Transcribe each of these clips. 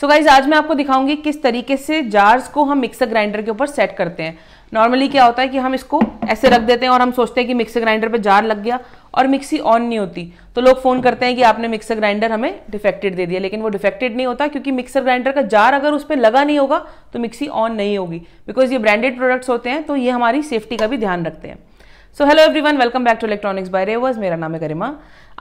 सो so guys आज मैं आपको दिखाऊंगी किस तरीके से जार्स को हम मिक्सर ग्राइंडर के ऊपर सेट करते हैं नॉर्मली क्या होता है कि हम इसको ऐसे रख देते हैं और हम सोचते हैं कि मिक्सर ग्राइंडर पे जार लग गया और मिक्सी ऑन नहीं होती तो लोग फ़ोन करते हैं कि आपने मिक्सर ग्राइंडर हमें डिफेक्टेड दे दिया लेकिन वो डिफेक्टेड नहीं होता क्योंकि मिक्सर ग्राइंडर का जार अगर उस पर लगा नहीं होगा तो मिक्सी ऑन नहीं होगी बिकॉज ये ब्रांडेड प्रोडक्ट्स होते हैं तो ये हमारी सेफ्टी का भी ध्यान रखते हैं so hello everyone welcome back to electronics by रेवर्स मेरा नाम है गरिमा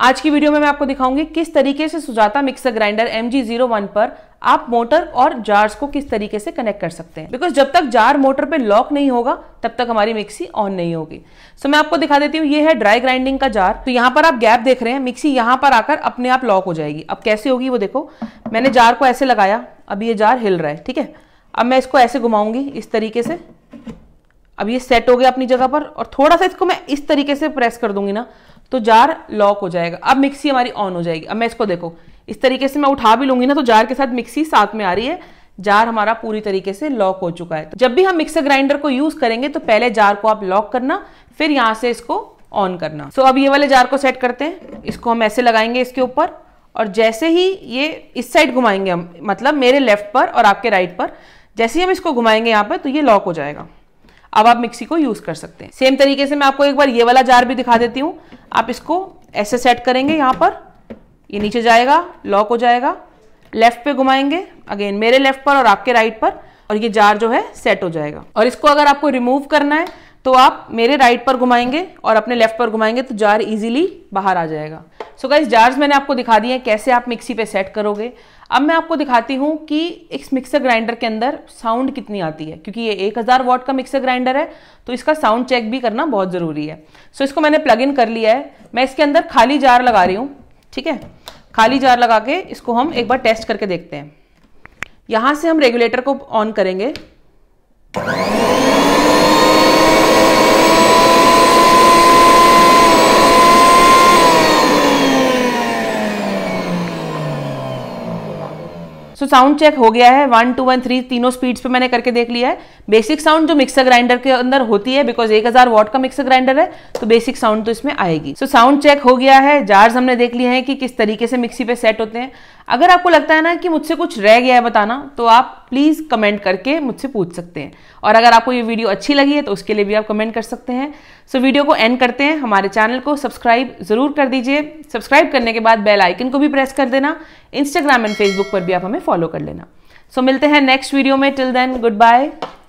आज की वीडियो में मैं आपको दिखाऊंगी किस तरीके से Sujata mixer grinder M G zero one पर आप मोटर और जार्स को किस तरीके से कनेक्ट कर सकते हैं बिकॉज जब तक जार मोटर पे लॉक नहीं होगा तब तक हमारी मिक्सी ऑन नहीं होगी सो so, मैं आपको दिखा देती हूँ ये है ड्राई ग्राइंडिंग का जार तो यहाँ पर आप गैप देख रहे हैं मिक्सी यहाँ पर आकर अपने आप लॉक हो जाएगी अब कैसे होगी वो देखो मैंने जार को ऐसे लगाया अब ये जार हिल रहा है ठीक है अब मैं इसको ऐसे घुमाऊंगी इस तरीके से अब ये सेट हो गया अपनी जगह पर और थोड़ा सा इसको मैं इस तरीके से प्रेस कर दूंगी ना तो जार लॉक हो जाएगा अब मिक्सी हमारी ऑन हो जाएगी अब मैं इसको देखो इस तरीके से मैं उठा भी लूंगी ना तो जार के साथ मिक्सी साथ में आ रही है जार हमारा पूरी तरीके से लॉक हो चुका है तो जब भी हम मिक्सर ग्राइंडर को यूज करेंगे तो पहले जार को आप लॉक करना फिर यहाँ से इसको ऑन करना सो so, अब ये वाले जार को सेट करते हैं इसको हम ऐसे लगाएंगे इसके ऊपर और जैसे ही ये इस साइड घुमाएंगे हम मतलब मेरे लेफ्ट पर और आपके राइट पर जैसे ही हम इसको घुमाएंगे यहाँ पर तो ये लॉक हो जाएगा अब आप मिक्सी को यूज कर सकते हैं सेम तरीके से मैं आपको एक बार ये वाला जार भी दिखा देती हूँ आप इसको ऐसे सेट करेंगे यहाँ पर ये नीचे जाएगा लॉक हो जाएगा लेफ्ट पे घुमाएंगे अगेन मेरे लेफ्ट पर और आपके राइट पर और ये जार जो है सेट हो जाएगा और इसको अगर आपको रिमूव करना है तो आप मेरे राइट पर घुमाएंगे और अपने लेफ्ट पर घुमाएंगे तो जार इजीली बाहर आ जाएगा सो so गाइस जार्स मैंने आपको दिखा दिए कैसे आप मिक्सी पे सेट करोगे अब मैं आपको दिखाती हूँ कि इस मिक्सर ग्राइंडर के अंदर साउंड कितनी आती है क्योंकि ये एक हज़ार वॉट का मिक्सर ग्राइंडर है तो इसका साउंड चेक भी करना बहुत ज़रूरी है सो so, इसको मैंने प्लग इन कर लिया है मैं इसके अंदर खाली जार लगा रही हूँ ठीक है खाली जार लगा के इसको हम एक बार टेस्ट करके देखते हैं यहाँ से हम रेगुलेटर को ऑन करेंगे सो साउंड चेक हो गया है वन टू वन थ्री तीनों स्पीड्स पे मैंने करके देख लिया है बेसिक साउंड जो मिक्सर ग्राइंडर के अंदर होती है बिकॉज एक हजार वॉट का मिक्सर ग्राइंडर है तो बेसिक साउंड तो इसमें आएगी सो साउंड चेक हो गया है जार्स हमने देख लिए हैं कि किस तरीके से मिक्सी पे सेट होते हैं अगर आपको लगता है ना कि मुझसे कुछ रह गया है बताना तो आप प्लीज़ कमेंट करके मुझसे पूछ सकते हैं और अगर आपको ये वीडियो अच्छी लगी है तो उसके लिए भी आप कमेंट कर सकते हैं सो so, वीडियो को एंड करते हैं हमारे चैनल को सब्सक्राइब ज़रूर कर दीजिए सब्सक्राइब करने के बाद बेल आइकन को भी प्रेस कर देना इंस्टाग्राम एंड फेसबुक पर भी आप हमें फॉलो कर लेना सो so, मिलते हैं नेक्स्ट वीडियो में टिल देन गुड बाय